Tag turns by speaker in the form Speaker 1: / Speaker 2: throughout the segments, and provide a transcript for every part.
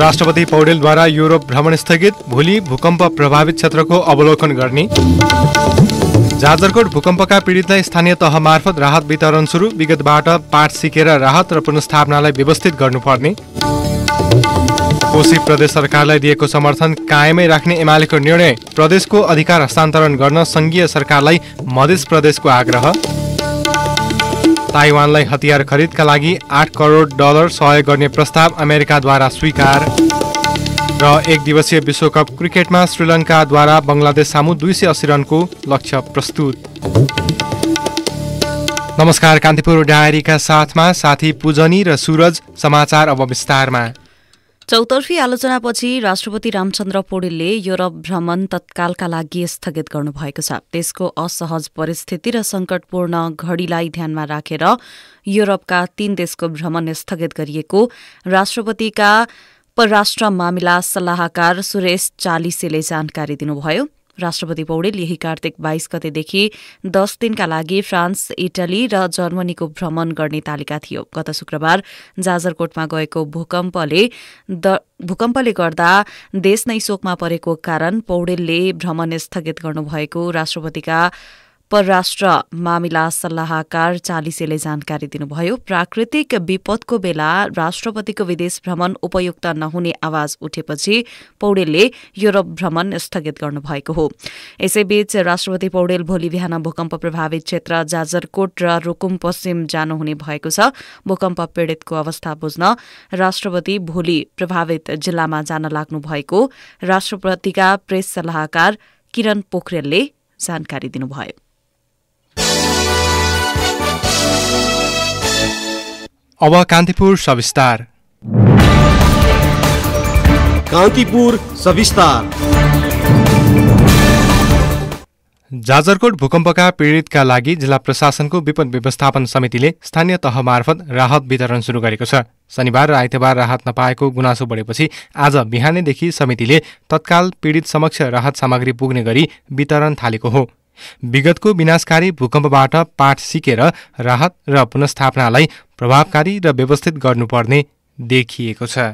Speaker 1: राष्ट्रपति पौडेलद्वारा युरोप भ्रमण स्थगित भोलि भूकम्प प्रभावित क्षेत्रको अवलोकन गर्ने जाजरकोट भूकम्पका पीडितलाई स्थानीय तह मार्फत राहत वितरण सुरु विगतबाट पाठ सिकेर राहत र पुनस्थापनालाई व्यवस्थित गर्नुपर्ने कोशी प्रदेश सरकारलाई दिएको समर्थन कायमै राख्ने एमालेको निर्णय प्रदेशको अधिकार हस्तान्तरण गर्न सङ्घीय सरकारलाई मधेस प्रदेशको आग्रह ताइवानलाई हतियार खरिदका लागि आठ करोड डलर सहयोग गर्ने प्रस्ताव अमेरिकाद्वारा स्वीकार र एक दिवसीय विश्वकप क्रिकेटमा श्रीलङ्काद्वारा बङ्गलादेश सामु दुई सय अस्सी रनको लक्ष्य प्रस्तुत नमस्कार कान्तिपुर डायरीका साथमा साथी पूजनी र सूरज समाचार अब विस्तारमा
Speaker 2: चौतर्फी आलोचनापछि राष्ट्रपति रामचन्द्र पौडेलले युरोप भ्रमण तत्कालका लागि स्थगित गर्नुभएको छ देशको असहज परिस्थिति र संकटपूर्ण घडीलाई ध्यानमा राखेर रा। युरोपका तीन देशको भ्रमण स्थगित गरिएको राष्ट्रपतिका परराष्ट्र मामिला सल्लाहकार सुरेश चालिसेले जानकारी दिनुभयो राष्ट्रपति पौडेल यही कार्तिक बाइस गतेदेखि दस दिनका लागि फ्रान्स इटली र जर्मनीको भ्रमण गर्ने तालिका थियो गत शुक्रबार जाजरकोटमा गएको भूकम्पले भूकम्पले गर्दा देश नै शोकमा परेको कारण पौडेलले भ्रमण स्थगित गर्नुभएको राष्ट्रपतिका परराष्ट्र मामिला सल्लाहकार चालिसेले जानकारी दिनुभयो प्राकृतिक विपदको बेला राष्ट्रपतिको विदेश भ्रमण उपयुक्त नहुने आवाज उठेपछि पौडेलले युरोप भ्रमण स्थगित गर्नुभएको हो यसैबीच राष्ट्रपति पौडेल भोलि बिहान भूकम्प प्रभावित क्षेत्र जाजरकोट र रुकुम पश्चिम जानुहुने भएको छ भूकम्प पीड़ितको अवस्था बुझ्न राष्ट्रपति भोलि प्रभावित जिल्लामा जान लाग्नु भएको राष्ट्रपतिका प्रेस सल्लाहकार किरण पोखरेलले जानकारी दिनुभयो
Speaker 1: अब कान्तिपुर सविस्तार कान्तिपुर सविस्तार जाजरकोट भूकम्पका पीडितका लागि जिल्ला प्रशासनको विपद व्यवस्थापन समितिले स्थानीय तह मार्फत राहत वितरण सुरु गरेको छ शनिबार र आइतबार राहत नपाएको गुनासो बढेपछि आज बिहानैदेखि समितिले तत्काल पीडित समक्ष राहत सामग्री पुग्ने गरी वितरण थालेको हो विगतको विनाशकारी भूकम्पबाट पाठ सिकेर राहत र पुनस्थापनालाई प्रभावकारी र व्यवस्थित गर्नुपर्ने देखिएको छ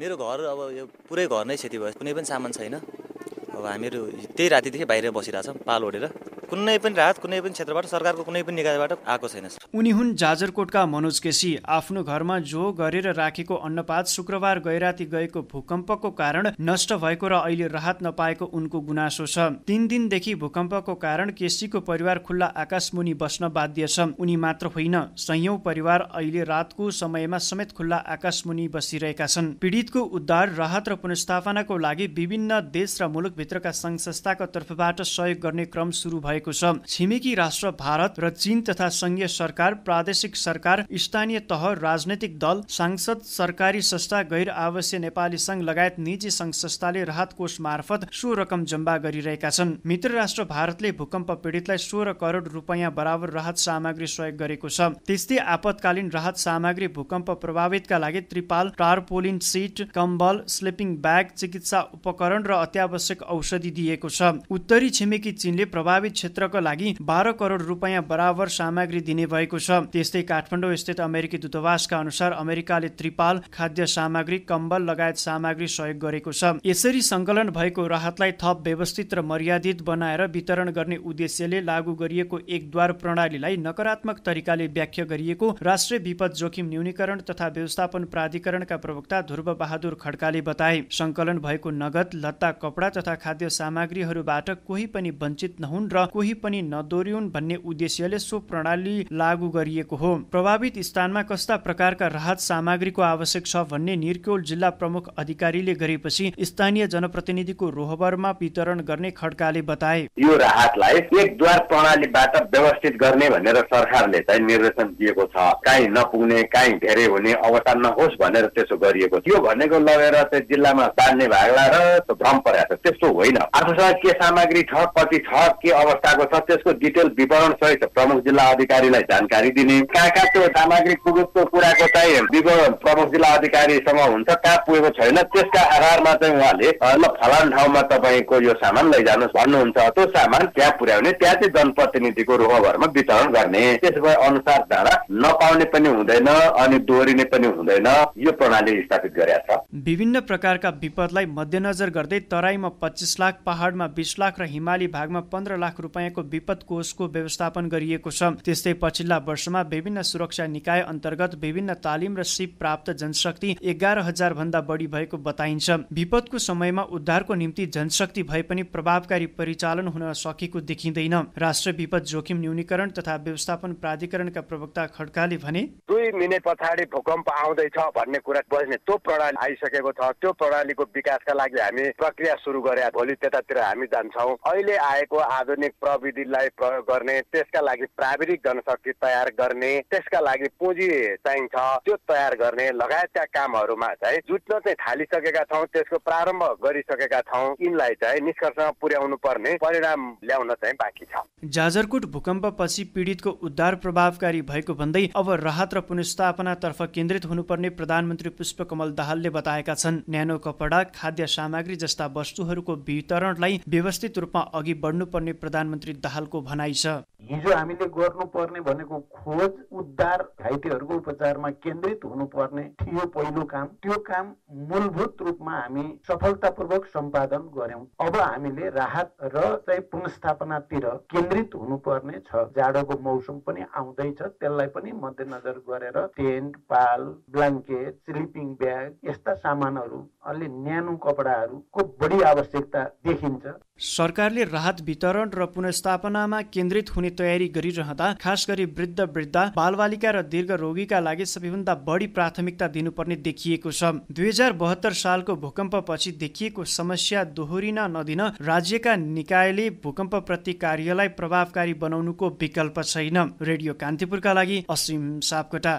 Speaker 3: मेरो घर अब यो पुरै घर नै क्षति भयो कुनै पनि सामान छैन अब हामीहरू त्यही रातिदेखि
Speaker 1: बाहिर बसिरहेछौँ पाल ओढेर कुनै पनि राहत कुनै पनि क्षेत्रबाट सरकारको कुनै पनि निकायबाट आएको छैन
Speaker 3: उनी हुन् जाजरकोटका मनोज केसी आफ्नो घरमा जो गरेर राखेको अन्नपात शुक्रबार गैराति गएको भूकम्पको कारण नष्ट भएको र अहिले राहत नपाएको उनको गुनासो छ तिन दिनदेखि भूकम्पको कारण केसीको परिवार खुल्ला आकाश मुनि बस्न बाध्य छ उनी मात्र होइन सयौं परिवार अहिले रातको समयमा समेत खुल्ला आकाश मुनि बसिरहेका छन् पीडितको उद्धार राहत र पुनस्थापनाको लागि विभिन्न देश र मुलुकभित्रका संघ संस्थाको तर्फबाट सहयोग गर्ने क्रम सुरु भयो भएको छ छिमेकी राष्ट्र भारत र चीन तथा संघीय सरकार प्रादेशिक सरकार स्थानीय तह राजनैतिक दल सांसद सरकारी संस्था गैर आवासीय नेपाली संघ लगायत निजी संघ संस्थाले राहत कोष मार्फत सो रकम जम्बा गरिरहेका छन् मित्र राष्ट्र भारतले भूकम्प पीडितलाई सोह्र करोड रुपियाँ बराबर राहत सामग्री सहयोग गरेको छ त्यस्तै आपतकालीन राहत सामग्री भूकम्प प्रभावितका लागि त्रिपाल टारपोलिन सिट कम्बल स्लिपिङ ब्याग चिकित्सा उपकरण र अत्यावश्यक औषधि दिएको छ उत्तरी छिमेकी चीनले प्रभावित क्षेत्रका लागि बाह्र करोड रुपियाँ बराबर सामग्री दिने भएको छ त्यस्तै काठमाडौँ स्थित अमेरिकी दूतावासका अनुसार अमेरिकाले त्रिपाल खाद्य सामग्री कम्बल लगायत सामग्री सहयोग गरेको छ यसरी सङ्कलन भएको राहतलाई थप व्यवस्थित र मर्यादित बनाएर वितरण गर्ने उद्देश्यले लागू गरिएको एकद्वार प्रणालीलाई नकारात्मक तरिकाले व्याख्या गरिएको राष्ट्रिय विपद जोखिम न्यूनीकरण तथा व्यवस्थापन प्राधिकरणका प्रवक्ता ध्रुव बहादुर खड्काले बताए सङ्कलन भएको नगद लत्ता कपडा तथा खाद्य सामग्रीहरूबाट कोही पनि वञ्चित नहुन् र कोही पनि नदोर्युन् भन्ने उद्देश्यले सो प्रणाली लागू गरिएको हो प्रभावित स्थानमा कस्ता प्रकारका राहत सामग्रीको आवश्यक छ भन्ने निर्कोल जिल्ला प्रमुख अधिकारीले गरेपछि स्थानीय जनप्रतिनिधिको रोहबरमा वितरण गर्ने खड्काले बताए
Speaker 4: यो राहतलाई एकद्वार प्रणालीबाट व्यवस्थित गर्ने भनेर सरकारले चाहिँ निर्देशन दिएको छ काहीँ नपुग्ने काहीँ धेरै हुने अवस्था नहोस् भनेर त्यसो गरिएको थियो भनेको लगेर चाहिँ जिल्लामा बाँड्ने भागला र भ्रम परेको छ त्यस्तो होइन आफूसँग के सामग्री छ कति छ के अवस्था पठाएको छ त्यसको डिटेल विवरण सहित प्रमुख जिल्ला अधिकारीलाई जानकारी दिने कहाँ कहाँ त्यो सामग्री पुगेको कुराको चाहिँ विवरण प्रमुख जिल्ला अधिकारीसँग हुन्छ कहाँ पुगेको छैन त्यसका आधारमा चाहिँ उहाँले ल फलान ठाउँमा तपाईँको यो सामान लैजानुहोस् भन्नुहुन्छ त्यो सामान त्यहाँ पुर्याउने त्यहाँ चाहिँ जनप्रतिनिधिको रोहभरमा वितरण गर्ने त्यसो अनुसार धारा नपाउने पनि हुँदैन अनि दोहोरिने पनि हुँदैन यो प्रणाली स्थापित गरेका छ
Speaker 3: विभिन्न प्रकारका विपदलाई मध्यनजर गर्दै तराईमा पच्चिस लाख पहाडमा बिस लाख र हिमाली भागमा पन्ध्र लाख रुपियाँ रुपियाँको विपद कोषको व्यवस्थापन गरिएको छ त्यस्तै पछिल्ला वर्षमा विभिन्न सुरक्षा निकाय अन्तर्गत विभिन्न तालिम र सिप प्राप्त जनशक्ति एघार हजार भन्दा बढी भएको बताइन्छ विपदको समयमा उद्धारको निम्ति जनशक्ति भए पनि प्रभावकारी परिचालन हुन सकेको देखिँदैन राष्ट्रिय विपद जोखिम न्यूनीकरण तथा व्यवस्थापन प्राधिकरणका प्रवक्ता खड्काले भने
Speaker 4: दुई मिनट पछाडि भूकम्प आउँदैछ भन्ने कुरा बस्ने त्यो प्रणाली आइसकेको छ त्यो प्रणालीको विकासका लागि हामी प्रक्रिया सुरु गरे भोलि त्यतातिर हामी जान्छौँ अहिले आएको आधुनिक प्रविधिलाई प्रयोग गर्ने त्यसका लागि प्राविधिक जनशक्ति तयार गर्ने त्यसका लागि पुँजी चाहिन्छ त्यो तयार गर्ने लगायतका कामहरूमा चाहिँ जुट्न चाहिँ थालिसकेका छौँ त्यसको प्रारम्भ गरिसकेका छौँ यिनलाई चाहिँ निष्कर्षमा पुर्याउनु पर्ने परिणाम ल्याउन चाहिँ बाँकी छ
Speaker 3: जाजरकोट भूकम्पपछि पीडितको उद्धार प्रभावकारी भएको भन्दै अब राहत र पुनस्थापनातर्फ केन्द्रित हुनुपर्ने प्रधानमन्त्री पुष्पकमल दाहालले बताएका छन् न्यानो कपडा खाद्य सामग्री जस्ता वस्तुहरूको वितरणलाई व्यवस्थित रूपमा अघि बढ्नुपर्ने प्रधानमन्त्री प्रधानमन्त्री दाहालको भनाइ छ
Speaker 4: हिजो हामीले गर्नुपर्ने भनेको खोज उद्धार घाइतेहरूको उपचारमा केन्द्रित हुनुपर्ने थियो पहिलो काम त्यो काम मूलभूत रूपमा हामी सफलतापूर्वक सम्पादन गर्यौं अब हामीले राहत र चाहिँ पुनस्थापनातिर केन्द्रित हुनुपर्ने छ जाडोको मौसम पनि आउँदैछ त्यसलाई पनि मध्यनजर गरेर टेन्ट पाल ब्ल्याङ्केट स्लिपिङ ब्याग यस्ता सामानहरू अलि न्यानो कपडाहरूको बढी आवश्यकता देखिन्छ
Speaker 3: सरकारले राहत वितरण र पुनस्थापनामा केन्द्रित हुने तयारी गरिरहँदा खास गरी वृद्ध वृद्ध बालबालिका र दीर्घ रोगीका लागि सबैभन्दा बढी प्राथमिकता दिनुपर्ने देखिएको छ दुई हजार बहत्तर सालको भूकम्पपछि देखिएको समस्या दोहोरिन नदिन राज्यका निकायले भूकम्प प्रति कार्यलाई प्रभावकारी बनाउनुको विकल्प छैन रेडियो कान्तिपुरका लागि असीम सापकोटा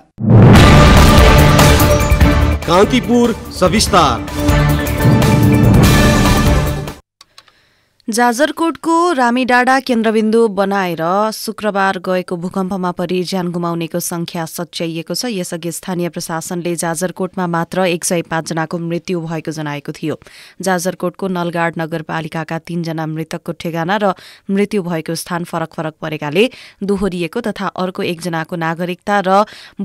Speaker 4: कान्तिपुर सविस्तार
Speaker 2: जाजरकोटको रामी रामीडाँडा केन्द्रबिन्दु बनाएर शुक्रबार गएको भूकम्पमा परि ज्यान गुमाउनेको संख्या सच्याइएको छ यसअघि स्थानीय प्रशासनले जाजरकोटमा मात्र एक सय पाँचजनाको मृत्यु भएको जनाएको थियो जाजरकोटको नलगाड नगरपालिकाका तीनजना मृतकको ठेगाना र मृत्यु भएको स्थान फरक फरक परेकाले दोहोरिएको तथा अर्को एकजनाको नागरिकता र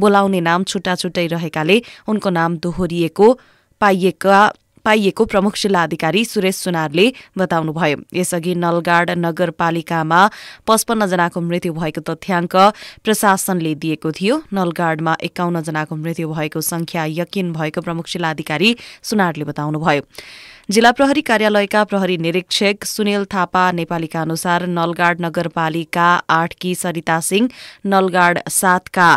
Speaker 2: बोलाउने नाम छुट्टा छुट्टै रहेकाले उनको नाम दोहोरिएको पाइएका पाइएको प्रमुख जिल्ला अधिकारी सुरेश सुनारले बताउनुभयो यसअघि नलगाड नगरपालिकामा जनाको मृत्यु भएको तथ्याङ्क प्रशासनले दिएको थियो नलगाडमा जनाको मृत्यु भएको संख्या यकिन भएको प्रमुख जिल्ला अधिकारी सुनारले बताउनुभयो जिल्ला प्रहरी कार्यालयका प्रहरी निरीक्षक सुनिल थापा नेपालीका अनुसार नलगाड नगरपालिका आठकी सरिता सिंह नलगाड सातका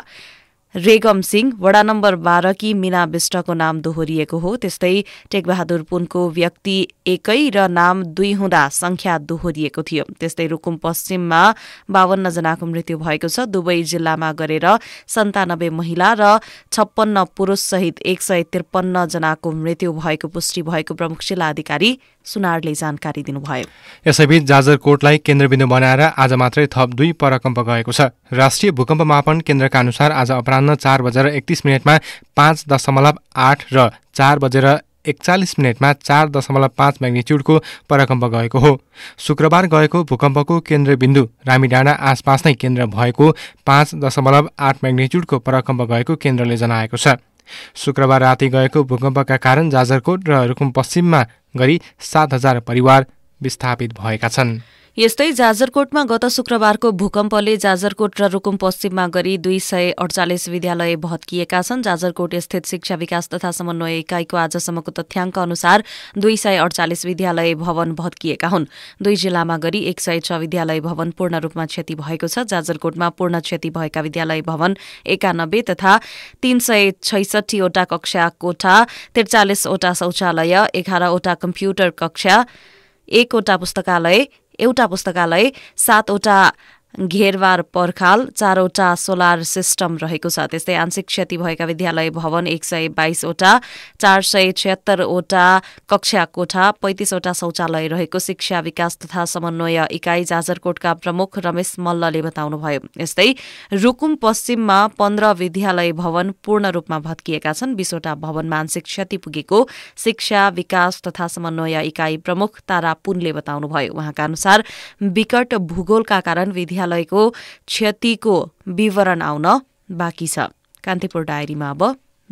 Speaker 2: रेगम सिंह वडा नम्बर बाह्रकी मिना विष्टको नाम दोहोरिएको हो त्यस्तै टेकबहादुर पुनको व्यक्ति एकै र नाम दुई हुँदा संख्या दोहोरिएको थियो त्यस्तै रुकुम पश्चिममा जनाको मृत्यु भएको छ दुवै जिल्लामा गरेर सन्तानब्बे महिला र छप्पन्न सहित एक सय त्रिपन्न जनाको मृत्यु भएको पुष्टि भएको प्रमुख जिल्ला अधिकारी सुनारले जानकारी दिनुभयो
Speaker 1: यसैबीच जाजरकोटलाई केन्द्रबिन्दु बनाएर आज मात्रै थप दुई परकम्प गएको छ राष्ट्रिय भूकम्प मापन केन्द्रका अनुसार आज अपरा अपरान्न चार बजेर एकतिस मिनटमा पाँच दशमलव आठ र चार बजेर एकचालिस मिनटमा चार दशमलव पाँच म्याग्निच्युडको परकम्प गएको हो शुक्रबार गएको भूकम्पको केन्द्रबिन्दु रामीडाँडा आसपास नै केन्द्र भएको पाँच दशमलव आठ म्याग्निच्युडको परकम्प गएको केन्द्रले जनाएको छ शुक्रबार राति गएको भूकम्पका कारण जाजरकोट र रुकुम पश्चिममा गरी सात हजार परिवार विस्थापित भएका छन्
Speaker 2: यस्तै जाजरकोटमा गत शुक्रबारको भूकम्पले जाजरकोट र रुकुम पश्चिममा गरी दुई सय अडचालिस विद्यालय भत्किएका छन् जाजरकोट स्थित शिक्षा विकास तथा समन्वय इकाइको आजसम्मको तथ्याङ्क अनुसार दुई सय अडचालिस विद्यालय भवन भत्किएका हुन् दुई जिल्लामा गरी एक सय छ विद्यालय भवन पूर्ण रूपमा क्षति भएको छ जाजरकोटमा पूर्ण क्षति भएका विद्यालय भवन एकानब्बे तथा तीन सय छैसठीवटा कक्षा कोठा त्रिचालिसवटा शौचालय एघारवटा कम्प्युटर कक्षा एकवटा पुस्तकालय एउटा पुस्तकालय सातवटा घेरवार पर्खाल चारवटा सोलर सिस्टम रहेको छ त्यस्तै आंशिक क्षति भएका विद्यालय भवन एक सय बाइसवटा चार सय छत्तरवटा कक्षा कोठा पैँतिसवटा शौचालय रहेको शिक्षा विकास तथा समन्वय इकाइ जाजरकोटका प्रमुख रमेश मल्लले बताउनुभयो यस्तै रूकुम पश्चिममा पन्ध्र विद्यालय भवन पूर्ण रूपमा भत्किएका छन् बीसवटा भवनमा आंशिक क्षति पुगेको शिक्षा विकास तथा समन्वय इकाइ प्रमुख तारा पुनले बताउनुभयो उहाँका अनुसार विकट भूगोलका कारण विद्यालय ग्रन्थालयको क्षतिको विवरण आउन बाँकी छ कान्तिपुर डायरीमा अब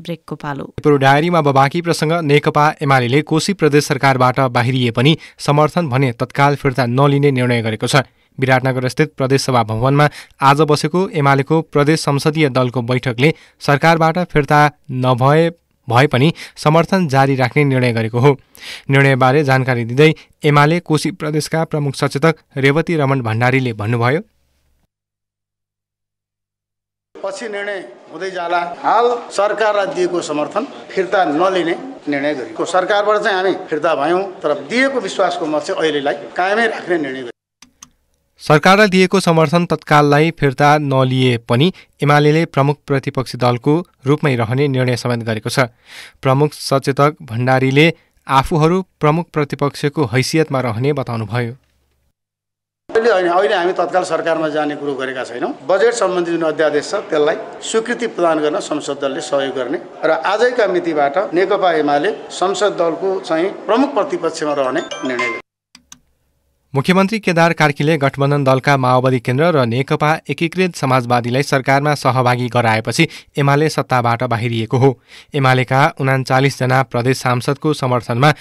Speaker 2: ब्रेकको पालो
Speaker 1: डायरीमा अब बाँकी प्रसङ्ग नेकपा एमाले कोशी प्रदेश सरकारबाट बाहिरिए पनि समर्थन भने तत्काल फिर्ता नलिने निर्णय गरेको छ विराटनगर विराटनगरस्थित सभा भवनमा आज बसेको एमालेको प्रदेश संसदीय दलको बैठकले सरकारबाट फिर्ता नभए भए पनि समर्थन जारी राख्ने निर्णय गरेको हो निर्णयबारे जानकारी दिँदै एमाले कोशी प्रदेशका प्रमुख सचेतक रेवती रमण भण्डारीले भन्नुभयो
Speaker 4: पछि निर्णय हुँदै जाला हाल सरकारलाई दिएको समर्थन फिर्ता नलिने निर्णय गरेको सरकारबाट चाहिँ हामी फिर्ता भयौँ तर दिएको विश्वासको मत चाहिँ अहिलेलाई कायमै राख्ने निर्णय गरेको
Speaker 1: सरकारलाई दिएको समर्थन तत्काललाई फिर्ता नलिए पनि एमाले प्रमुख प्रतिपक्षी दलको रूपमै रहने निर्णय समेत गरेको छ प्रमुख सचेतक भण्डारीले आफूहरू प्रमुख प्रतिपक्षको हैसियतमा रहने बताउनुभयो
Speaker 4: अहिले होइन अहिले हामी तत्काल सरकारमा जाने कुरो गरेका छैनौँ बजेट सम्बन्धी जुन अध्यादेश छ त्यसलाई स्वीकृति प्रदान गर्न संसद दलले सहयोग गर्ने र आजैका मितिबाट नेकपा एमाले संसद दलको चाहिँ प्रमुख प्रतिपक्षमा रहने निर्णय
Speaker 1: मुख्यमन्त्री केदार कार्कीले गठबन्धन दलका माओवादी केन्द्र र नेकपा एकीकृत समाजवादीलाई सरकारमा सहभागी गराएपछि एमाले सत्ताबाट बाहिरिएको हो एमालेका उनाचालिसजना प्रदेश सांसदको समर्थनमा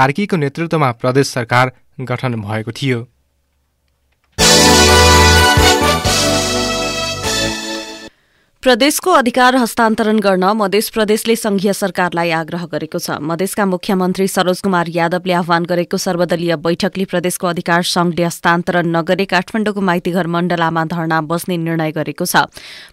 Speaker 1: कार्कीको नेतृत्वमा प्रदेश सरकार गठन भएको थियो Thank you.
Speaker 2: प्रदेशको अधिकार हस्तान्तरण गर्न मधेस प्रदेशले संघीय सरकारलाई आग्रह गरेको छ मधेसका मुख्यमन्त्री सरोज कुमार यादवले आह्वान गरेको सर्वदलीय बैठकले प्रदेशको अधिकार संघले हस्तान्तरण नगरे काठमाडौँको माइतीघर मण्डलामा धरना बस्ने निर्णय गरेको छ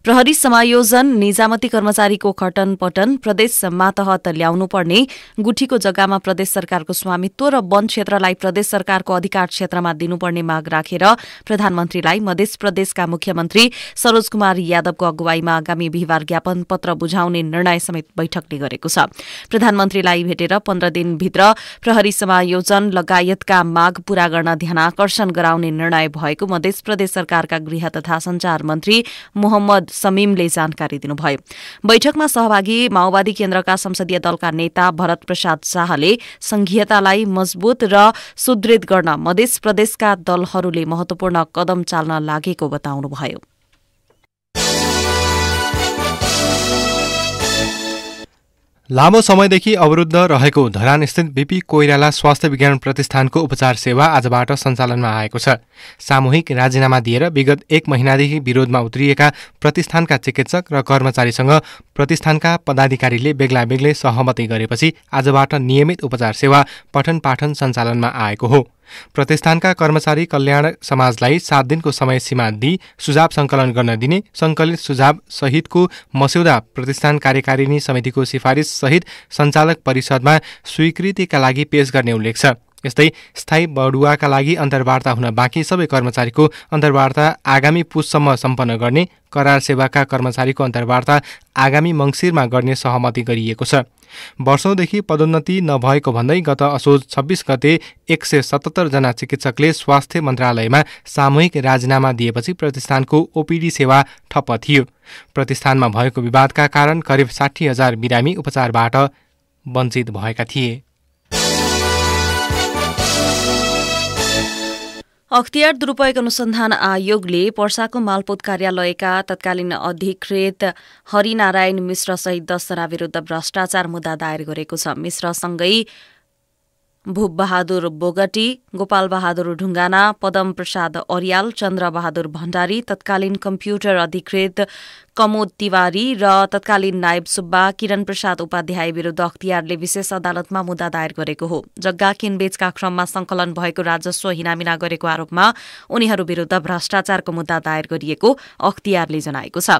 Speaker 2: प्रहरी समायोजन निजामती कर्मचारीको खटन पटन प्रदेश मातहत ल्याउनु पर्ने गुठीको जग्गामा प्रदेश सरकारको स्वामित्व र वन क्षेत्रलाई प्रदेश सरकारको अधिकार क्षेत्रमा दिनुपर्ने माग राखेर प्रधानमन्त्रीलाई मधेस प्रदेशका मुख्यमन्त्री सरोज कुमार यादवको अगुवाईमा आगामी बिहिबार ज्ञापन पत्र बुझाउने निर्णय समेत बैठकले गरेको छ प्रधानमन्त्रीलाई भेटेर पन्ध्र दिनभित्र प्रहरी समायोजन लगायतका माग पूरा गर्न आकर्षण गराउने निर्णय भएको मध्य प्रदेश सरकारका गृह तथा संचार मन्त्री मोहम्मद समीमले जानकारी दिनुभयो बैठकमा सहभागी माओवादी केन्द्रका संसदीय दलका नेता भरत प्रसाद शाहले संघीयतालाई मजबुत र सुदृढ गर्न मध्य प्रदेशका दलहरूले महत्वपूर्ण कदम चाल्न लागेको बताउनुभयो
Speaker 1: लामो समयदेखि अवरुद्ध रहेको धरानस्थित बिपी कोइराला स्वास्थ्य विज्ञान प्रतिष्ठानको उपचार सेवा आजबाट सञ्चालनमा आएको छ सामूहिक राजीनामा दिएर विगत एक महिनादेखि विरोधमा उत्रिएका प्रतिष्ठानका चिकित्सक र कर्मचारीसँग प्रतिष्ठानका पदाधिकारीले बेग्ला बेग्लै सहमति गरेपछि आजबाट नियमित उपचार सेवा पठन पाठन सञ्चालनमा आएको हो प्रतिष्ठानका कर्मचारी कल्याण समाजलाई सात दिनको समय सीमा दिई सुझाव सङ्कलन गर्न दिने सङ्कलित सुझाव सहितको मस्यौदा प्रतिष्ठान कार्यकारिणी समितिको सिफारिस सहित सञ्चालक परिषदमा स्वीकृतिका लागि पेश गर्ने उल्लेख छ यस्तै स्थायी बढुवाका लागि अन्तर्वार्ता हुन बाँकी सबै कर्मचारीको अन्तर्वार्ता आगामी पुससम्म सम्पन्न गर्ने करार सेवाका कर्मचारीको अन्तर्वार्ता आगामी मङ्सिरमा गर्ने सहमति गरिएको छ वर्षौंदेखि पदोन्नति नभएको भन्दै गत असोज छब्बिस गते एक सय सतहत्तरजना चिकित्सकले स्वास्थ्य मन्त्रालयमा सामूहिक राजीनामा दिएपछि प्रतिष्ठानको ओपिडी सेवा ठप्प थियो प्रतिष्ठानमा भएको विवादका कारण करिब साठी हजार बिरामी उपचारबाट वञ्चित भएका थिए
Speaker 2: अख्तियार दुरूपयोग अनुसन्धान आयोगले पर्साको मालपोत कार्यालयका तत्कालीन अधिकृत हरिनारायण मिश्र सहित दसजना विरूद्ध भ्रष्टाचार मुद्दा दायर गरेको छ मिश्रसँगै भूपबहादुर बोगटी गोपालबहादुर ढुङ्गाना पदम प्रसाद अर्याल चन्द्रबहादुर भण्डारी तत्कालीन कम्प्युटर अधिकृत कमोद तिवारी र तत्कालीन नायब सुब्बा किरण प्रसाद उपाध्याय विरूद्ध अख्तियारले विशेष अदालतमा मुद्दा दायर गरेको हो जग्गा किनबेचका क्रममा संकलन भएको राजस्व हिनामिना गरेको आरोपमा उनीहरू विरूद्ध भ्रष्टाचारको मुद्दा दायर गरिएको अख्तियारले जनाएको छ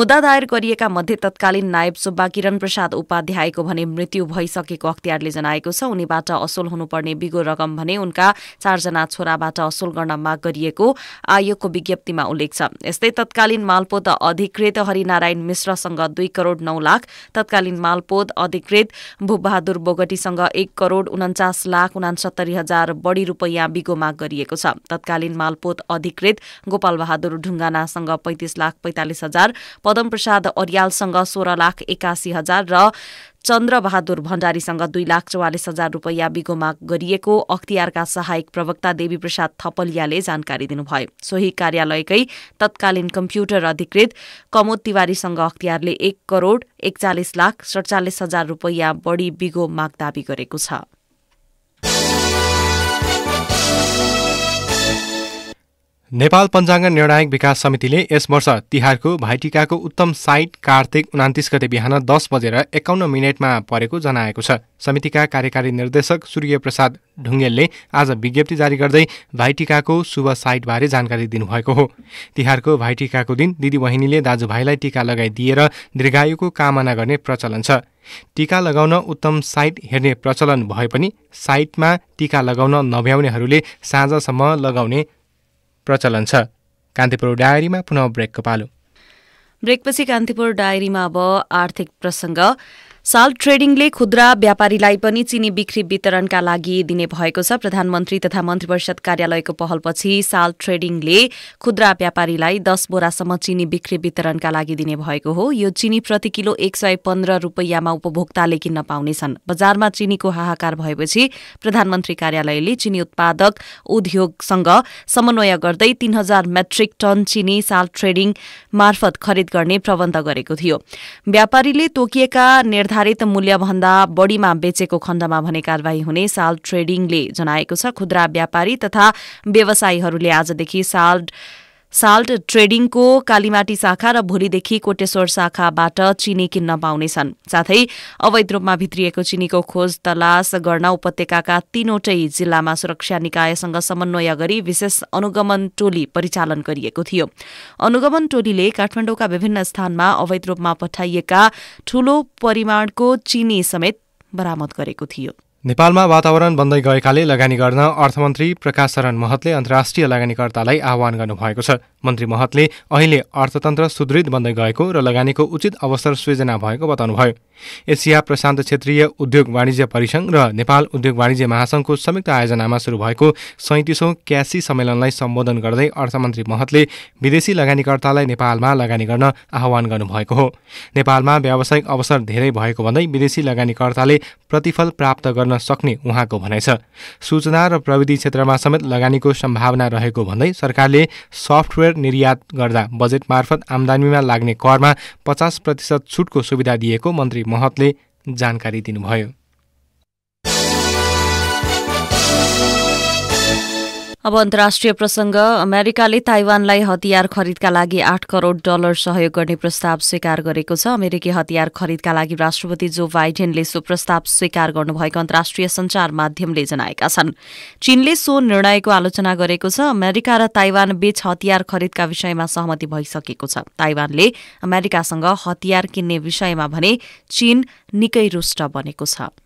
Speaker 2: मुद्दा दायर गरिएका मध्ये तत्कालीन नायब सुब्बा किरण प्रसाद उपाध्यायको भने मृत्यु भइसकेको अख्तियारले जनाएको छ उनीबाट असुल हुनुपर्ने बिगो रकम भने उनका चारजना छोराबाट असुल गर्न माग गरिएको आयोगको विज्ञप्तिमा उल्लेख छ यस्तै तत्कालीन मालपोत अधिकृत अधिकृत हरिनारायण मिश्रसँग दुई करोड नौ लाख तत्कालीन मालपोत अधिकृत भूपबहादुर बोगटीसँग एक करोड उन्चास लाख उनासत्तरी हजार बढी रूपैयाँ बिगोमा गरिएको छ तत्कालीन मालपोत अधिकृत गोपाल बहादुर ढुङ्गानासँग पैंतिस लाख पैंतालिस हजार पदमप्रसाद अर्यालसँग सोह्र लाख एकासी हजार र चन्द्रबहादुर भण्डारीसँग दुई लाख चौवालिस हजार रुपियाँ बिगो माग गरिएको अख्तियारका सहायक प्रवक्ता देवीप्रसाद थपलियाले जानकारी दिनुभयो सोही कार्यालयकै तत्कालीन कम्प्युटर अधिकृत कमोद तिवारीसँग अख्तियारले एक करोड एकचालिस लाख सडचालिस हजार रुपियाँ बढी बिगो माग दावी गरेको छ
Speaker 1: नेपाल पञ्चाङ्ग निर्णायक विकास समितिले यस वर्ष तिहारको भाइटिकाको उत्तम साइट कार्तिक उनातिस गते बिहान दस बजेर एकाउन्न मिनटमा परेको जनाएको छ समितिका कार्यकारी निर्देशक सूर्यप्रसाद ढुङ्गेलले आज विज्ञप्ति जारी गर्दै भाइटिकाको शुभ साइटबारे जानकारी दिनुभएको हो तिहारको भाइटिकाको दिन दिदीबहिनीले बहिनीले दाजुभाइलाई टिका लगाइदिएर दीर्घायुको कामना गर्ने प्रचलन छ टिका लगाउन उत्तम साइट हेर्ने प्रचलन भए पनि साइटमा टिका लगाउन नभ्याउनेहरूले साँझसम्म लगाउने प्रचलन छ कान्तिपुर डायरीमा पुनः ब्रेकको पालो
Speaker 2: ब्रेकपछि कान्तिपुर डायरीमा अब आर्थिक प्रसङ्ग साल ट्रेडिङले खुद्रा व्यापारीलाई पनि चिनी बिक्री वितरणका लागि दिने भएको छ प्रधानमन्त्री तथा मन्त्री परिषद कार्यालयको पहलपछि साल ट्रेडिङले खुद्रा व्यापारीलाई दस बोरासम्म चिनी बिक्री वितरणका लागि दिने भएको हो यो चिनी प्रति किलो एक सय पन्ध्र रूपियाँमा उपभोक्ताले किन्न पाउनेछन् बजारमा चिनीको हाहाकार भएपछि प्रधानमन्त्री कार्यालयले चिनी उत्पादक उद्योगसँग समन्वय गर्दै तीन हजार मेट्रिक टन चिनी साल ट्रेडिङ मार्फत खरिद गर्ने प्रबन्ध गरेको थियो व्यापारीले तोकिएका निर्धारित मूल्यभन्दा बढीमा बेचेको खण्डमा भने कार्यवाही हुने साल ट्रेडिङले जनाएको छ खुद्रा व्यापारी तथा व्यवसायीहरूले आजदेखि साल साल्ट ट्रेडिङको कालीमाटी शाखा र भोलिदेखि कोटेश्वर शाखाबाट चिनी किन्न पाउनेछन् साथै अवैध रूपमा भित्रिएको चिनीको खोज तलास गर्न उपत्यकाका तीनवटै जिल्लामा सुरक्षा निकायसँग समन्वय गरी विशेष अनुगमन टोली परिचालन गरिएको थियो अनुगमन टोलीले काठमाडौँका विभिन्न स्थानमा अवैध रूपमा पठाइएका ठूलो परिमाणको चिनी समेत बरामद गरेको थियो
Speaker 1: नेपालमा वातावरण बन्दै गएकाले लगानी गर्न अर्थमन्त्री प्रकाश शरण महतले अन्तर्राष्ट्रिय लगानीकर्तालाई आह्वान गर्नुभएको छ मन्त्री महतले अहिले अर्थतन्त्र सुदृढ बन्दै गएको र लगानीको उचित अवसर सृजना भएको बताउनुभयो एसिया प्रशान्त क्षेत्रीय उद्योग वाणिज्य परिसङ्घ र नेपाल उद्योग वाणिज्य महासङ्घको संयुक्त आयोजनामा सुरु भएको सैतिसौँ क्यासी सम्मेलनलाई सम्बोधन गर्दै अर्थमन्त्री महतले विदेशी लगानीकर्तालाई नेपालमा लगानी गर्न आह्वान गर्नुभएको हो नेपालमा व्यावसायिक अवसर धेरै भएको भन्दै विदेशी लगानीकर्ताले प्रतिफल प्राप्त गर्न सक्ने उहाँको भनाइ छ सूचना र प्रविधि क्षेत्रमा समेत लगानीको सम्भावना रहेको भन्दै सरकारले सफ्टवेयर सिलिन्डर निर्यात गर्दा बजेट मार्फत आमदानीमा लाग्ने करमा पचास प्रतिशत छुटको सुविधा दिएको मन्त्री महतले जानकारी दिनुभयो
Speaker 2: अब अन्तर्राष्ट्रिय प्रसंग अमेरिकाले ताइवानलाई हतियार खरिदका लागि आठ करोड डलर सहयोग गर्ने प्रस्ताव स्वीकार गरेको छ अमेरिकी हतियार खरिदका लागि राष्ट्रपति जो बाइडेनले सो प्रस्ताव स्वीकार गर्नुभएको अन्तर्राष्ट्रिय सञ्चार माध्यमले जनाएका छन् चीनले सो निर्णयको आलोचना गरेको छ अमेरिका र ताइवान बीच हतियार खरिदका विषयमा सहमति भइसकेको छ ताइवानले अमेरिकासँग हतियार किन्ने विषयमा भने चीन निकै रुष्ट बनेको छ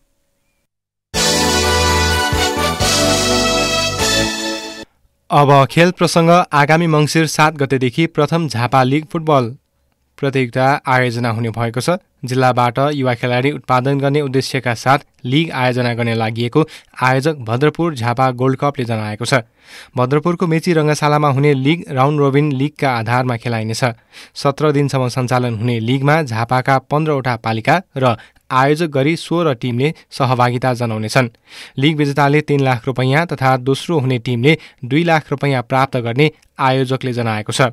Speaker 1: अब खेल प्रसङ्ग आगामी मङ्सिर सात गतेदेखि प्रथम झापा लिग फुटबल प्रतियोगिता आयोजना हुने भएको छ जिल्लाबाट युवा खेलाडी उत्पादन गर्ने उद्देश्यका साथ लिग आयोजना गर्ने लागि आयोजक भद्रपुर झापा गोल्ड कपले जनाएको छ भद्रपुरको मेची रङ्गशालामा हुने लिग राउन्ड रोबिन लिगका आधारमा खेलाइनेछ सत्र दिनसम्म सञ्चालन हुने लिगमा झापाका पन्ध्रवटा पालिका र आयोजक गरी सोह्र टिमले सहभागिता जनाउनेछन् लिग विजेताले तीन लाख रुपैयाँ तथा दोस्रो हुने टिमले दुई लाख रुपैयाँ प्राप्त गर्ने आयोजकले जनाएको छ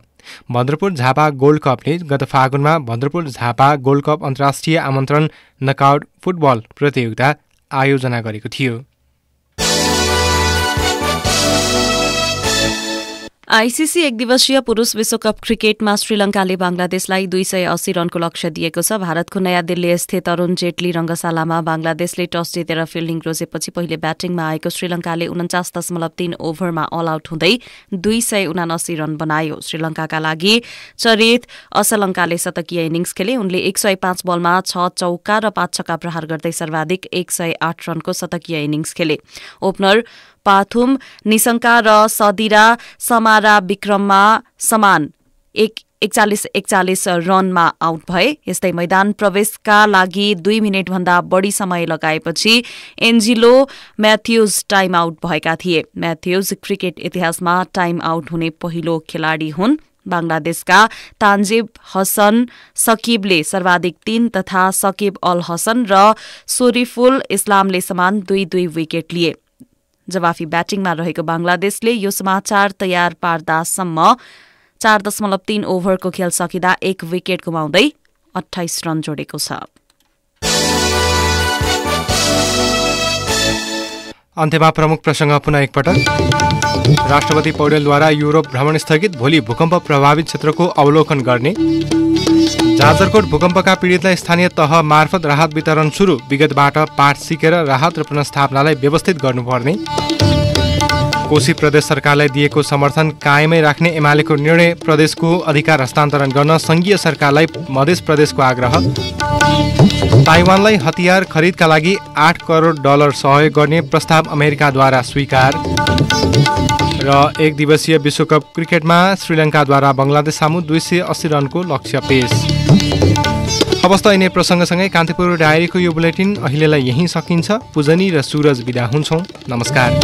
Speaker 1: भद्रपुर झापा गोल्ड कपले गत फागुनमा भद्रपुर झापा गोल्ड कप अन्तर्राष्ट्रिय आमन्त्रण नकआउट फुटबल प्रतियोगिता आयोजना गरेको थियो
Speaker 2: आइसिसी एक दिवसीय पुरुष विश्वकप क्रिकेटमा श्रीलंकाले बङ्गलादेशलाई दुई सय अस्सी रनको लक्ष्य दिएको छ भारतको नयाँ दिल्ली स्थित अरूण जेटली रंगशालामा बङ्गलादेशले टस जितेर फिल्डिङ रोजेपछि पहिले ब्याटिङमा आएको श्रीलंकाले उन्चास दशमलव तीन ओभरमा अल आउट हुँदै दुई सय उनासी रन बनायो श्रीलंका लागि चरित असलंकाले शतकीय इनिङ्स खेले उनले एक सय पाँच बलमा छ चौका र पाँच छक्का प्रहार गर्दै सर्वाधिक एक सय आठ रनको शतकीय इनिङ्स खेले ओपनर पाथुम निशंका र सदिरा समारा विक्रममा समान एक एकचालिस एकचालिस रनमा आउट भए यस्तै मैदान प्रवेशका लागि दुई मिनटभन्दा बढी समय लगाएपछि एन्जिलो म्याथ्युज टाइम आउट भएका थिए म्याथ्युज क्रिकेट इतिहासमा टाइम आउट हुने पहिलो खेलाडी हुन् बङ्गलादेशका तान्जिब हसन सकिबले सर्वाधिक तीन तथा सकिब अल हसन र सोरिफुल इस्लामले समान दुई दुई विकेट लिए जवाफी ब्याटिङमा रहेको बङ्गलादेशले यो समाचार तयार पार्दासम्म चार दशमलव तीन ओभरको खेल सकिँदा एक विकेट गुमाउँदै अठाइस रन जोडेको छ
Speaker 1: अन्त्यमा प्रमुख प्रसङ्ग पुनः एकपटक राष्ट्रपति पौडेलद्वारा युरोप भ्रमण स्थगित भोलि भूकम्प प्रभावित क्षेत्रको अवलोकन गर्ने जाजरकोट भूकम्पका पीडितलाई स्थानीय तह मार्फत राहत वितरण सुरु विगतबाट पाठ सिकेर राहत र पुनस्थापनालाई व्यवस्थित गर्नुपर्ने कोशी प्रदेश सरकारलाई दिएको समर्थन कायमै राख्ने एमालेको निर्णय प्रदेशको अधिकार हस्तान्तरण गर्न सङ्घीय सरकारलाई मधेस प्रदेशको आग्रह ताइवानलाई हतियार खरिदका लागि आठ करोड डलर सहयोग गर्ने प्रस्ताव अमेरिकाद्वारा स्वीकार र एक दिवसीय विश्वकप क्रिकेटमा श्रीलङ्काद्वारा बङ्गलादेश सामु दुई सय अस्सी रनको लक्ष्य पेश अवस्था त यिनै प्रसङ्गसँगै कान्तिपुर डायरीको यो बुलेटिन अहिलेलाई यहीँ सकिन्छ पुजनी र सुरज विदा हुन्छौँ नमस्कार